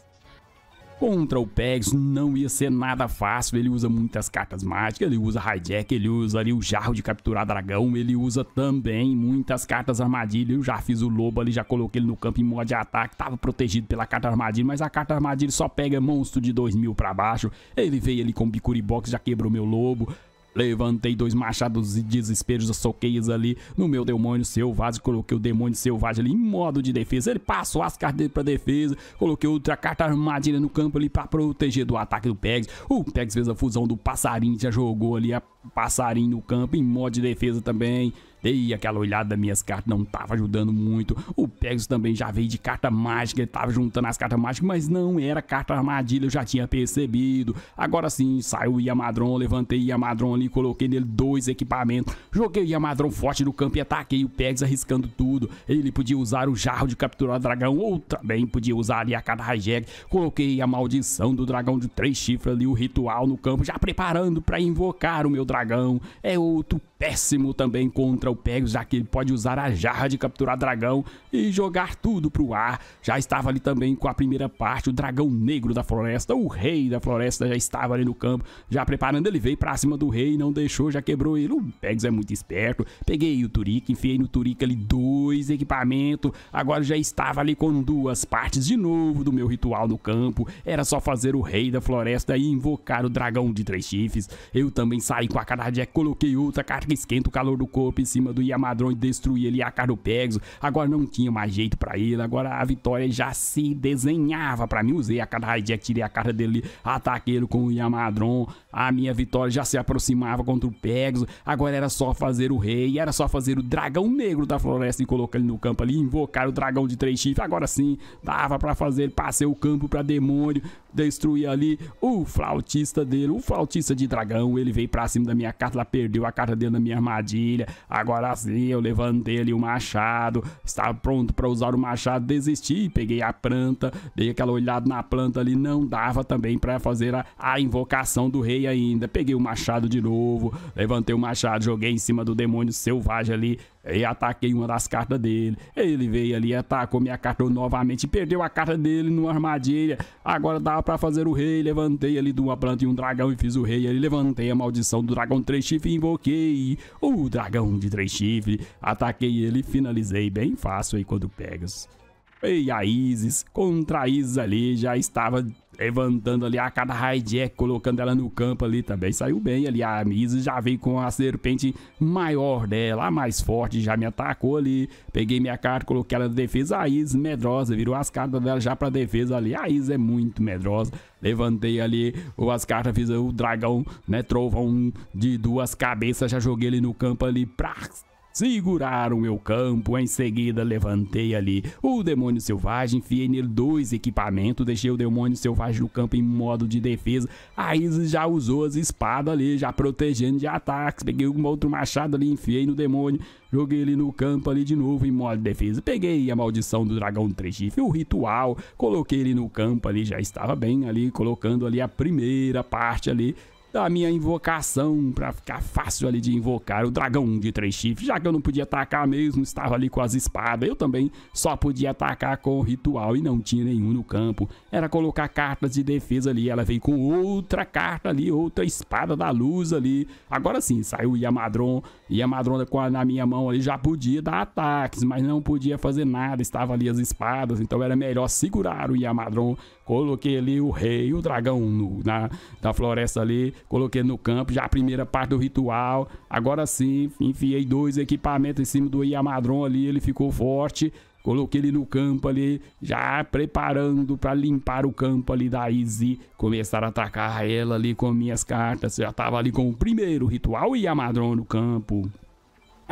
Speaker 1: Contra o Pegs não ia ser nada fácil, ele usa muitas cartas mágicas, ele usa hijack, ele usa ali o jarro de capturar dragão, ele usa também muitas cartas armadilha, eu já fiz o lobo ali, já coloquei ele no campo em modo de ataque, tava protegido pela carta armadilha, mas a carta armadilha só pega monstro de 2000 para baixo, ele veio ali com bicuribox, já quebrou meu lobo, Levantei dois machados e desesperos, soquei ali no meu demônio selvagem, coloquei o demônio selvagem ali em modo de defesa. Ele passou as cartas dele pra defesa, coloquei outra carta armadilha no campo ali pra proteger do ataque do Pegs. O Pegs fez a fusão do passarinho, já jogou ali a passarinho no campo em modo de defesa também. Dei aquela olhada, minhas cartas não tava ajudando muito. O Pegasus também já veio de carta mágica, ele tava juntando as cartas mágicas, mas não era carta armadilha, eu já tinha percebido. Agora sim, saiu o Yamadron, levantei o Yamadron ali, coloquei nele dois equipamentos. Joguei o Yamadron forte no campo e ataquei o Pegasus arriscando tudo. Ele podia usar o jarro de capturar o dragão ou também podia usar ali a carta hijack. Coloquei a maldição do dragão de três chifres ali, o ritual no campo, já preparando para invocar o meu dragão. É outro péssimo também contra o Pegasus, já que ele pode usar a jarra de capturar dragão e jogar tudo pro ar. Já estava ali também com a primeira parte, o dragão negro da floresta, o rei da floresta já estava ali no campo, já preparando, ele veio pra cima do rei, não deixou, já quebrou ele. O Pegasus é muito esperto, peguei o Turic enfiei no Turic ali dois equipamentos, agora já estava ali com duas partes de novo do meu ritual no campo, era só fazer o rei da floresta e invocar o dragão de três chifres. Eu também saí com a canadinha, coloquei outra carta esquenta o calor do corpo em cima do Yamadron e destruir ele a cara do Pegasus. Agora não tinha mais jeito para ele, agora a vitória já se desenhava para mim. Usei a cara da Hijack, tirei a cara dele, ataquei ele com o Yamadron. A minha vitória já se aproximava contra o Pegasus. Agora era só fazer o rei, era só fazer o dragão negro da floresta e colocar ele no campo ali, invocar o dragão de três chifres. Agora sim, dava para fazer, passei o campo para demônio, destruir ali o flautista dele, o flautista de dragão. Ele veio para cima da minha carta, lá perdeu a carta dele na minha armadilha. Agora sim, eu levantei ali o machado, estava pronto para usar o machado, desisti, peguei a planta, dei aquela olhada na planta ali, não dava também para fazer a, a invocação do rei ainda. Peguei o machado de novo, levantei o machado, joguei em cima do demônio selvagem ali, e ataquei uma das cartas dele. Ele veio ali, atacou minha carta novamente, perdeu a carta dele numa armadilha. Agora dava para fazer o rei. Levantei ali de uma planta e um dragão e fiz o rei. Ali levantei a maldição do dragão três chifre e invoquei o dragão de três chifre Ataquei ele e finalizei bem fácil aí quando pegas. E a Isis, contra a Isis ali, já estava levantando ali a cada hijack, colocando ela no campo ali também. Saiu bem ali a Miz já veio com a serpente maior dela, a mais forte, já me atacou ali. Peguei minha carta, coloquei ela na defesa. A Iz medrosa, virou as cartas dela já pra defesa ali. A Iz é muito medrosa. Levantei ali as cartas, fiz o dragão, né? Trovão de duas cabeças, já joguei ele no campo ali pra Seguraram meu campo, em seguida levantei ali o demônio selvagem, enfiei nele dois equipamentos, deixei o demônio selvagem no campo em modo de defesa. A Isis já usou as espadas ali, já protegendo de ataques. Peguei um outro machado ali, enfiei no demônio, joguei ele no campo ali de novo em modo de defesa. Peguei a maldição do dragão tregife, o ritual, coloquei ele no campo ali, já estava bem ali, colocando ali a primeira parte ali da minha invocação para ficar fácil ali de invocar o dragão de três chifres, já que eu não podia atacar mesmo, estava ali com as espadas. Eu também só podia atacar com o ritual e não tinha nenhum no campo. Era colocar cartas de defesa ali, ela veio com outra carta ali, outra espada da luz ali. Agora sim, saiu o Yamadron, Yamadron com na minha mão ali já podia dar ataques, mas não podia fazer nada, estava ali as espadas, então era melhor segurar o Yamadron. Coloquei ali o rei, o dragão no, na, na floresta ali, coloquei no campo, já a primeira parte do ritual. Agora sim, enfiei dois equipamentos em cima do Iamadron ali, ele ficou forte. Coloquei ele no campo ali, já preparando para limpar o campo ali da Izzy. Começar a atacar ela ali com minhas cartas. Já tava ali com o primeiro ritual e a no campo.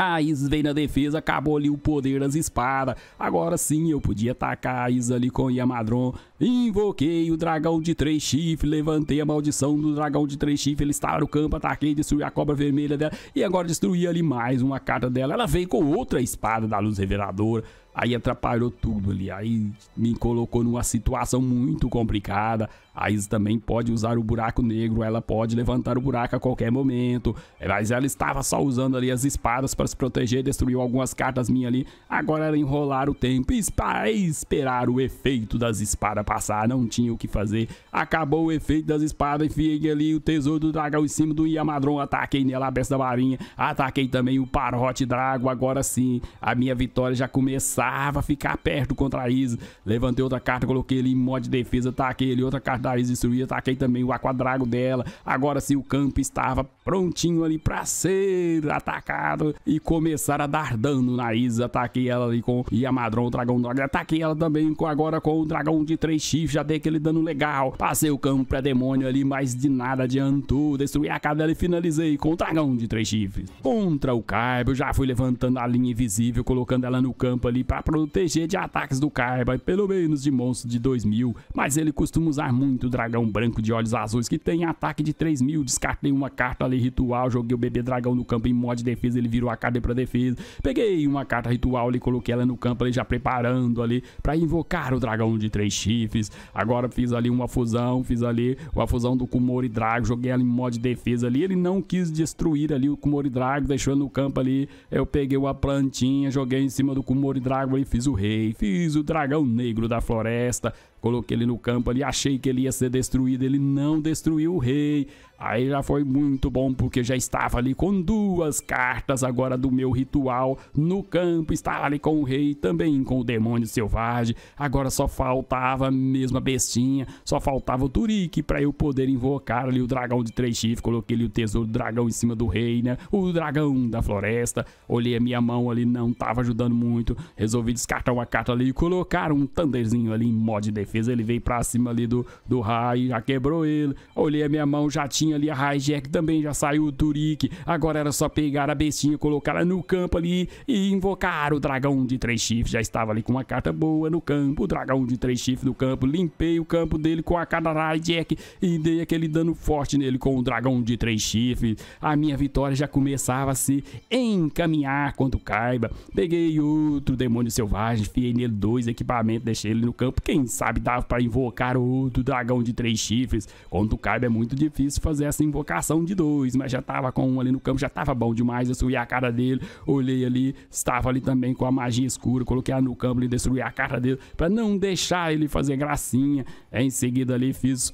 Speaker 1: A Isa veio na defesa, acabou ali o poder das espadas. Agora sim eu podia atacar a Isa ali com o Yamadron. Invoquei o dragão de três chifres, levantei a maldição do dragão de três chifres. Ele estava no campo, ataquei, destruí a cobra vermelha dela. E agora destruí ali mais uma carta dela. Ela veio com outra espada da luz reveladora. Aí atrapalhou tudo ali. Aí me colocou numa situação muito complicada. A Isa também pode usar o buraco negro, ela pode levantar o buraco a qualquer momento, é, mas ela estava só usando ali as espadas para se proteger, destruiu algumas cartas minhas ali. Agora era enrolar o tempo e esperar o efeito das espadas passar, não tinha o que fazer. Acabou o efeito das espadas, fiquei ali o tesouro do dragão em cima do Yamadron, ataquei nela a besta da marinha, ataquei também o parrote drago, agora sim, a minha vitória já começava a ficar perto contra a Isa. Levantei outra carta, coloquei ele em mod de defesa, ataquei ele outra carta Thaís destruída, ataquei também o aquadrago dela. Agora sim, o campo estava prontinho ali para ser atacado e começar a dar dano na Isa. Ataquei ela ali com Yamadron, o dragão do Ataquei ela também com, agora com o dragão de três chifres, já dei aquele dano legal. Passei o campo pra demônio ali, mas de nada adiantou. Destruí a dela e finalizei com o dragão de três chifres. Contra o Kaiba, eu já fui levantando a linha invisível, colocando ela no campo ali para proteger de ataques do Kaiba, pelo menos de monstro de 2000. Mas ele costuma usar muito quinto dragão branco de olhos azuis que tem ataque de 3 mil. Descartei uma carta ali ritual, joguei o bebê dragão no campo em mod defesa, ele virou a cadeira pra defesa. Peguei uma carta ritual ali, coloquei ela no campo ali, já preparando ali pra invocar o dragão de três chifres. Agora fiz ali uma fusão, fiz ali uma fusão do Kumori Drago, joguei ela em mod defesa ali. Ele não quis destruir ali o Kumori Drago, deixou no campo ali. Eu peguei uma plantinha, joguei em cima do Kumori Drago ali, fiz o rei, fiz o dragão negro da floresta, Coloquei ele no campo ali, achei que ele ia ser destruído, ele não destruiu o rei. Aí já foi muito bom porque já estava ali com duas cartas agora do meu ritual no campo, estava ali com o rei também com o demônio selvagem. Agora só faltava a mesma bestinha, só faltava o Turic para eu poder invocar ali o dragão de três chifres. Coloquei ali o tesouro do dragão em cima do rei, né? O dragão da floresta. Olhei a minha mão ali, não estava ajudando muito. Resolvi descartar uma carta ali e colocar um Thunderzinho ali em mod de defesa. Ele veio para cima ali do, do raio, já quebrou ele. Olhei a minha mão, já tinha tinha ali a Hijack, também já saiu o Turik. Agora era só pegar a bestinha, colocar ela no campo ali e invocar o dragão de três chifres. Já estava ali com uma carta boa no campo, o dragão de três chifres no campo. Limpei o campo dele com a cara Hijack e dei aquele dano forte nele com o dragão de três chifres. A minha vitória já começava a se encaminhar quanto caiba. Peguei outro demônio selvagem, fiei nele dois equipamentos, deixei ele no campo. Quem sabe dava para invocar outro dragão de três chifres. Quanto caiba é muito difícil fazer fazer essa invocação de dois, mas já tava com um ali no campo, já tava bom demais, destruí a cara dele, olhei ali, estava ali também com a magia escura, coloquei ela no campo e destruí a cara dele, para não deixar ele fazer gracinha. Em seguida ali fiz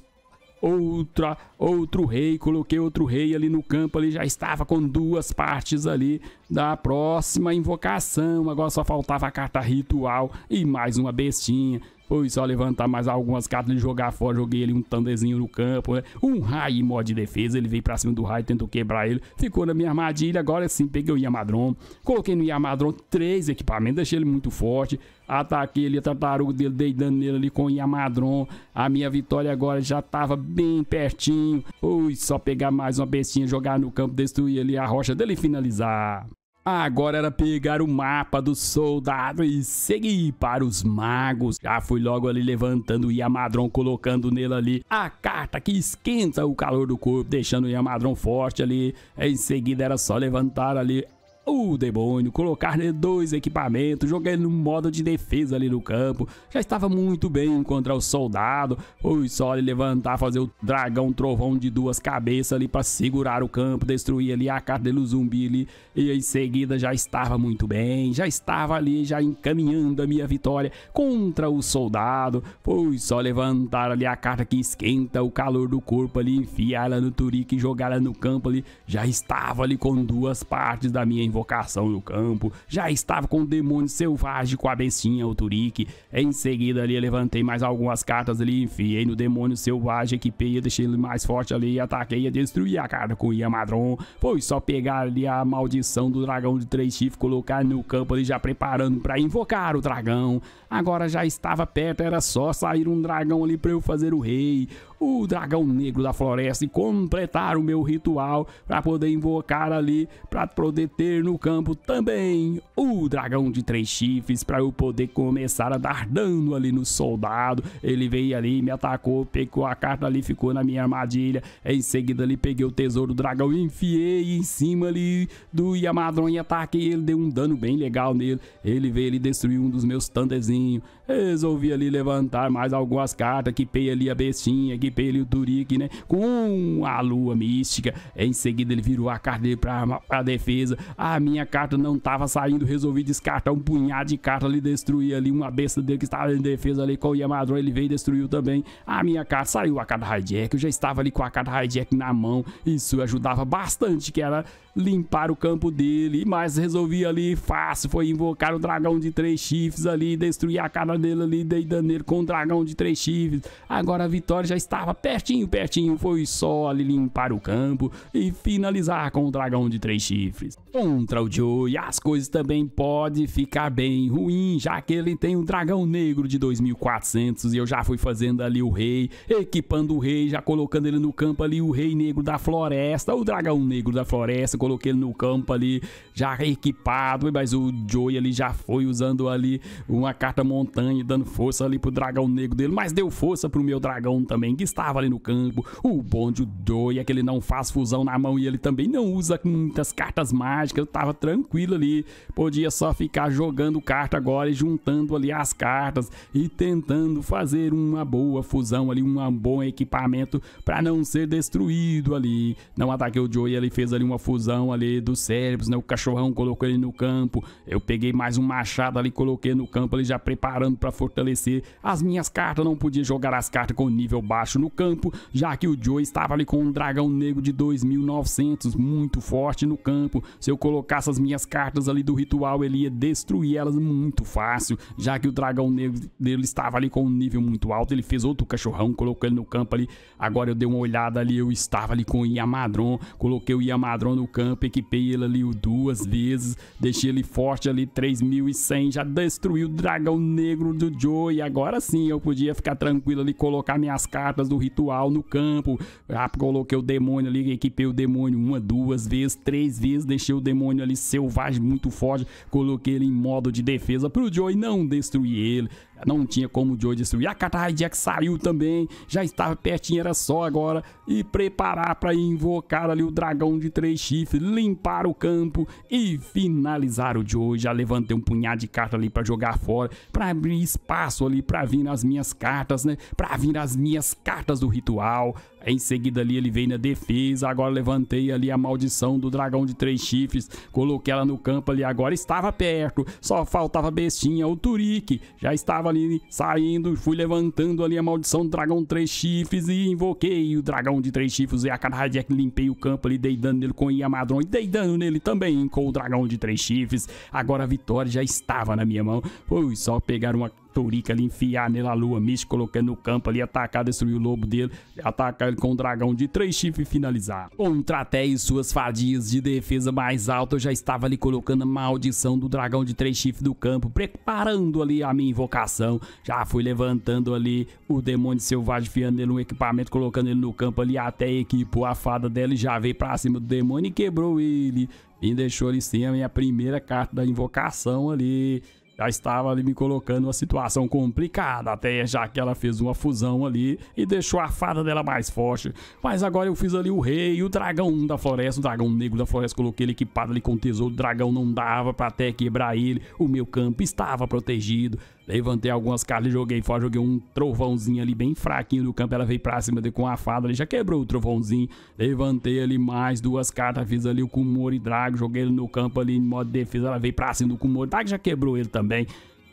Speaker 1: outra, outro rei, coloquei outro rei ali no campo, ali já estava com duas partes ali da próxima invocação. Agora só faltava a carta ritual e mais uma bestinha. Foi só levantar mais algumas cartas, e jogar fora, joguei ele um tandezinho no campo, né? Um raio mod de defesa, ele veio pra cima do raio, tentou quebrar ele, ficou na minha armadilha, agora sim, peguei o Yamadron, coloquei no Yamadron três equipamentos, deixei ele muito forte, ataquei ele, a tartaruga dele, dei dano nele ali com o Yamadron, a minha vitória agora já tava bem pertinho, ui, só pegar mais uma bestinha, jogar no campo, destruir ali a rocha dele e finalizar. Agora era pegar o mapa do soldado e seguir para os magos. Já fui logo ali levantando o Yamadron, colocando nele ali a carta que esquenta o calor do corpo, deixando o Yamadron forte ali. Em seguida era só levantar ali o demônio, colocar né, dois equipamentos, jogar ele no modo de defesa ali no campo. Já estava muito bem contra o soldado. Foi só ele levantar, fazer o dragão trovão de duas cabeças ali para segurar o campo, destruir ali a carta do zumbi ali. E em seguida já estava muito bem, já estava ali, já encaminhando a minha vitória contra o soldado. Foi só levantar ali a carta que esquenta o calor do corpo ali, enfiar ela no turique e jogar ela no campo ali. Já estava ali com duas partes da minha invocação no campo, já estava com o demônio selvagem com a bestinha, o Turique. Em seguida ali eu levantei mais algumas cartas ali, enfiei no demônio selvagem, equipei, deixei ele mais forte ali, ataquei e destruí a carta com o Yamadron. Foi só pegar ali a maldição do dragão de três chifres, colocar no campo ali já preparando para invocar o dragão. Agora já estava perto, era só sair um dragão ali para eu fazer o rei o dragão negro da floresta e completar o meu ritual para poder invocar ali, para poder ter no campo também o dragão de três chifres para eu poder começar a dar dano ali no soldado. Ele veio ali, me atacou, pegou a carta ali, ficou na minha armadilha. Em seguida ali peguei o tesouro do dragão e enfiei em cima ali do Yamadron e ataquei ele, deu um dano bem legal nele. Ele veio ali destruiu um dos meus tandezinhos. Resolvi ali levantar mais algumas cartas, equipei ali a bestinha, equipei ali o Turique, né? Com a lua mística. Em seguida ele virou a carta dele para a defesa. A a minha carta não tava saindo, resolvi descartar um punhado de carta ali, destruir ali uma besta dele que estava em defesa ali com o Yamadron, ele veio e destruiu também. A minha carta saiu a carta hijack, eu já estava ali com a carta hijack na mão, isso ajudava bastante, que era limpar o campo dele, mas resolvi ali fácil, foi invocar o dragão de três chifres ali, destruir a cara dele ali, dei dano com o dragão de três chifres. Agora a vitória já estava pertinho, pertinho, foi só ali limpar o campo e finalizar com o dragão de três chifres. Bom, contra o Joe as coisas também podem ficar bem ruim, já que ele tem um dragão negro de 2400 e eu já fui fazendo ali o rei, equipando o rei, já colocando ele no campo ali, o rei negro da floresta, o dragão negro da floresta, coloquei ele no campo ali, já equipado, mas o Joe ali já foi usando ali uma carta montanha, dando força ali pro dragão negro dele, mas deu força pro meu dragão também, que estava ali no campo, o bonde, o Joe, é que ele não faz fusão na mão e ele também não usa muitas cartas mágicas, eu tava tranquilo ali, podia só ficar jogando carta agora e juntando ali as cartas e tentando fazer uma boa fusão ali, um bom equipamento para não ser destruído ali. Não ataquei o Joey, ele fez ali uma fusão ali dos cérebros, né? O cachorrão colocou ele no campo. Eu peguei mais um machado ali, coloquei no campo ali já preparando para fortalecer as minhas cartas. Não podia jogar as cartas com nível baixo no campo, já que o Joey estava ali com um dragão negro de 2900 muito forte no campo. Se eu colocar colocasse as minhas cartas ali do ritual, ele ia destruir elas muito fácil, já que o dragão negro dele estava ali com um nível muito alto. Ele fez outro cachorrão, colocou ele no campo ali. Agora eu dei uma olhada ali, eu estava ali com o Yamadron, coloquei o Yamadron no campo, equipei ele ali duas vezes, deixei ele forte ali 3100, já destruiu o dragão negro do Joe. E agora sim eu podia ficar tranquilo ali, colocar minhas cartas do ritual no campo. já coloquei o demônio ali, equipei o demônio uma, duas vezes, três vezes, deixei o demônio demônio ali selvagem, muito forte. Coloquei ele em modo de defesa pro Joey não destruir ele. Não tinha como o Joe destruir. A Katai Jack saiu também. Já estava pertinho, era só agora. E preparar para invocar ali o dragão de três chifres. Limpar o campo e finalizar o Joe. Já levantei um punhado de cartas ali para jogar fora. Para abrir espaço ali para vir nas minhas cartas, né? Para vir as minhas cartas do ritual. Em seguida ali ele veio na defesa, agora levantei ali a maldição do dragão de três chifres, coloquei ela no campo ali, agora estava perto, só faltava bestinha, o Turik já estava ali saindo e fui levantando ali a maldição do dragão três chifres e invoquei o dragão de três chifres e a cada limpei o campo ali, dei dano nele com Yamadron e dei dano nele também com o dragão de três chifres. Agora a vitória já estava na minha mão. Foi só pegar uma Torica ali, enfiar nela a lua, Mitch colocando no campo ali, atacar, destruir o lobo dele, atacar ele com um dragão de três chifres e finalizar. Contra até e suas fadias de defesa mais alta, eu já estava ali colocando a maldição do dragão de três chifres do campo, preparando ali a minha invocação, já fui levantando ali o demônio selvagem, fiando ele um equipamento, colocando ele no campo ali, até equipou a fada dela e já veio pra cima do demônio e quebrou ele. E deixou ali sem a minha primeira carta da invocação ali já estava ali me colocando uma situação complicada, até já que ela fez uma fusão ali e deixou a fada dela mais forte. Mas agora eu fiz ali o rei e o dragão da floresta, o dragão negro da floresta, coloquei ele equipado ali com o tesouro, o dragão não dava para até quebrar ele, o meu campo estava protegido. Levantei algumas cartas, joguei fora, joguei um trovãozinho ali bem fraquinho do campo. Ela veio pra cima de, com a fada ali, já quebrou o trovãozinho. Levantei ali mais duas cartas, fiz ali o Kumori Drago, joguei ele no campo ali em modo de defesa. Ela veio pra cima do Kumori Drago, já quebrou ele também.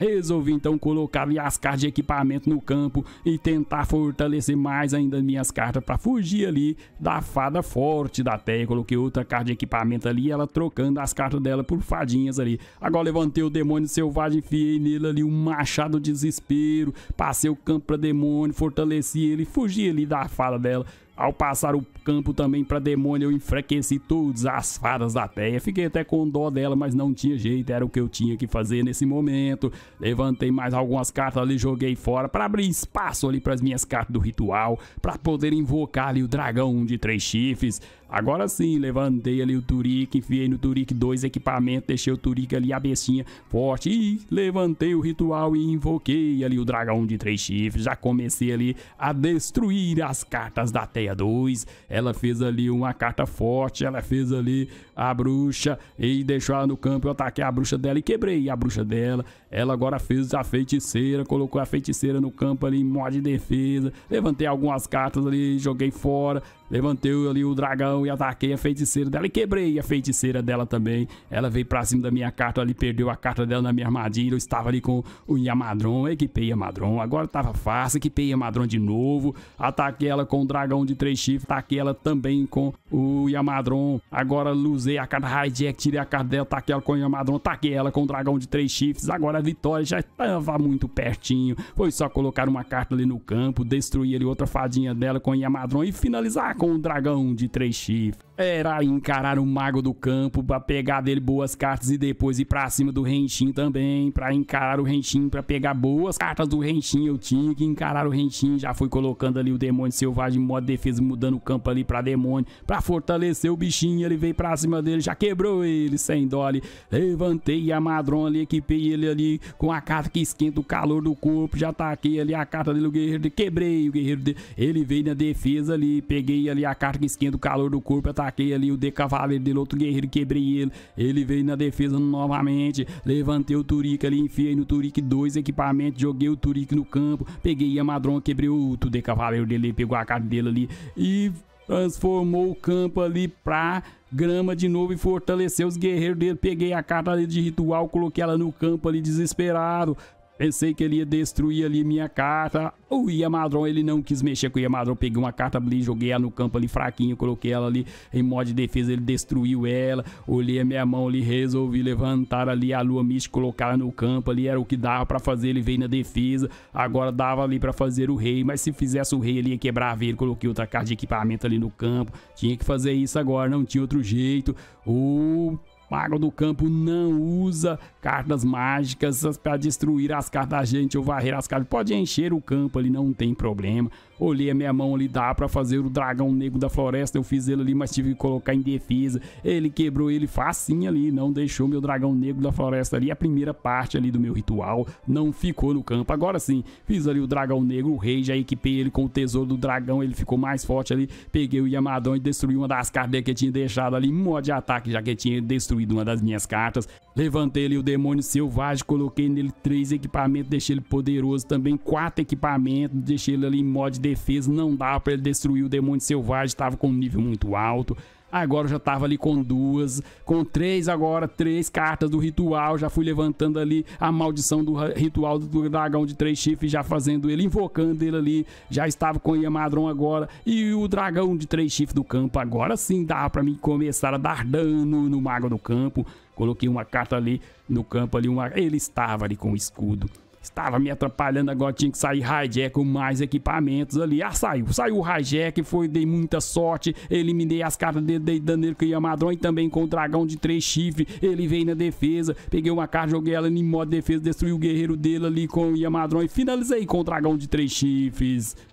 Speaker 1: Resolvi então colocar minhas cartas de equipamento no campo e tentar fortalecer mais ainda minhas cartas para fugir ali da fada forte da terra. Coloquei outra carta de equipamento ali, ela trocando as cartas dela por fadinhas ali. Agora levantei o demônio selvagem, enfiei nele ali um machado de desespero, passei o campo para demônio, fortaleci ele, fugi ali da fada dela. Ao passar o campo também para demônio, eu enfraqueci todas as fadas da terra. Fiquei até com dó dela, mas não tinha jeito, era o que eu tinha que fazer nesse momento. Levantei mais algumas cartas ali, joguei fora para abrir espaço ali para as minhas cartas do ritual, para poder invocar ali o dragão de três chifres. Agora sim, levantei ali o Turique, enfiei no Turique dois equipamentos, deixei o Turique ali a bestinha forte e levantei o ritual e invoquei ali o dragão de três chifres. Já comecei ali a destruir as cartas da Teia 2. Ela fez ali uma carta forte, ela fez ali a bruxa e deixou ela no campo. Eu ataquei a bruxa dela e quebrei a bruxa dela. Ela agora fez a feiticeira, colocou a feiticeira no campo ali em modo de defesa. Levantei algumas cartas ali, joguei fora. Levantei ali o dragão e ataquei a feiticeira dela e quebrei a feiticeira dela também. Ela veio pra cima da minha carta ali, perdeu a carta dela na minha armadilha. Eu estava ali com o Yamadron, equipei Yamadron. Agora tava fácil, equipei Yamadron de novo. Ataquei ela com o dragão de três chifres, ataquei ela também com o Yamadron. Agora usei a carta Hijack, tirei a carta dela, ataquei ela com o Yamadron, ataquei ela com o dragão de três chifres. Agora a vitória já estava muito pertinho. Foi só colocar uma carta ali no campo, destruir ali outra fadinha dela com o Yamadron e finalizar com o dragão de três chifres era encarar o mago do campo para pegar dele boas cartas e depois ir para cima do Renchim também, para encarar o Renchim, para pegar boas cartas do Renchim. Eu tinha que encarar o Renchim, já fui colocando ali o demônio selvagem em modo defesa, mudando o campo ali para demônio, para fortalecer o bichinho. Ele veio para cima dele, já quebrou ele sem dó ali. Levantei a Madron ali, equipei ele ali com a carta que esquenta o calor do corpo. Já taquei ali a carta dele, o guerreiro, dele. quebrei o guerreiro dele. Ele veio na defesa ali, peguei ali a carta que esquenta o calor do corpo, ataquei ali o De Cavaleiro dele, outro guerreiro, quebrei ele. Ele veio na defesa novamente, levantei o turik ali, enfiei no turik dois equipamentos, joguei o turik no campo, peguei a Madron, quebrei o outro De Cavaleiro dele, pegou a cara dele ali e transformou o campo ali pra grama de novo e fortaleceu os guerreiros dele. Peguei a carta ali de ritual, coloquei ela no campo ali desesperado. Pensei que ele ia destruir ali minha carta. O Yamadron, ele não quis mexer com o Yamadron. Peguei uma carta ali, joguei ela no campo ali fraquinho, coloquei ela ali em modo de defesa, ele destruiu ela. Olhei a minha mão ali, resolvi levantar ali a lua mística, colocar ela no campo ali, era o que dava para fazer, ele veio na defesa. Agora dava ali para fazer o rei, mas se fizesse o rei ele ia quebrar a veia, coloquei outra carta de equipamento ali no campo. Tinha que fazer isso agora, não tinha outro jeito. O Mago do campo não usa cartas mágicas para destruir as cartas da gente ou varrer as cartas. Pode encher o campo ali, não tem problema. Olhei a minha mão ali, dá para fazer o dragão negro da floresta. Eu fiz ele ali, mas tive que colocar em defesa. Ele quebrou ele facinho ali, não deixou meu dragão negro da floresta ali. A primeira parte ali do meu ritual não ficou no campo. Agora sim, fiz ali o dragão negro, o rei, já equipei ele com o tesouro do dragão. Ele ficou mais forte ali. Peguei o Yamadão e destruí uma das cartas que eu tinha deixado ali. Mod de ataque, já que eu tinha destruído uma das minhas cartas. Levantei ali o demônio selvagem, coloquei nele três equipamentos, deixei ele poderoso também. Quatro equipamentos, deixei ele ali em mod de defesa, não dava para ele destruir o demônio selvagem, Tava com um nível muito alto. Agora eu já tava ali com duas, com três agora, três cartas do ritual. Já fui levantando ali a maldição do ritual do dragão de três chifres, já fazendo ele, invocando ele ali. Já estava com Yamadron agora. E o dragão de três chifres do campo agora sim dá para mim começar a dar dano no mago do campo. Coloquei uma carta ali no campo ali, uma... ele estava ali com o escudo. Estava me atrapalhando, agora tinha que sair hijack com mais equipamentos ali. Ah, saiu. Saiu o hijack, foi, dei muita sorte. Eliminei as cartas dele, dei dano com o Yamadron e também com o dragão de três chifres. Ele veio na defesa, peguei uma carta, joguei ela em modo defesa, destruí o guerreiro dele ali com o Yamadron e finalizei com o dragão de três chifres.